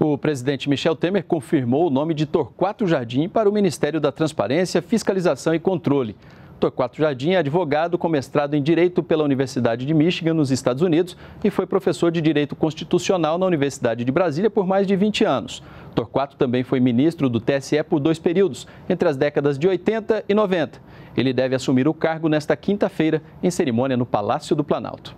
O presidente Michel Temer confirmou o nome de Torquato Jardim para o Ministério da Transparência, Fiscalização e Controle. Torquato Jardim é advogado com mestrado em Direito pela Universidade de Michigan, nos Estados Unidos, e foi professor de Direito Constitucional na Universidade de Brasília por mais de 20 anos. Torquato também foi ministro do TSE por dois períodos, entre as décadas de 80 e 90. Ele deve assumir o cargo nesta quinta-feira, em cerimônia no Palácio do Planalto.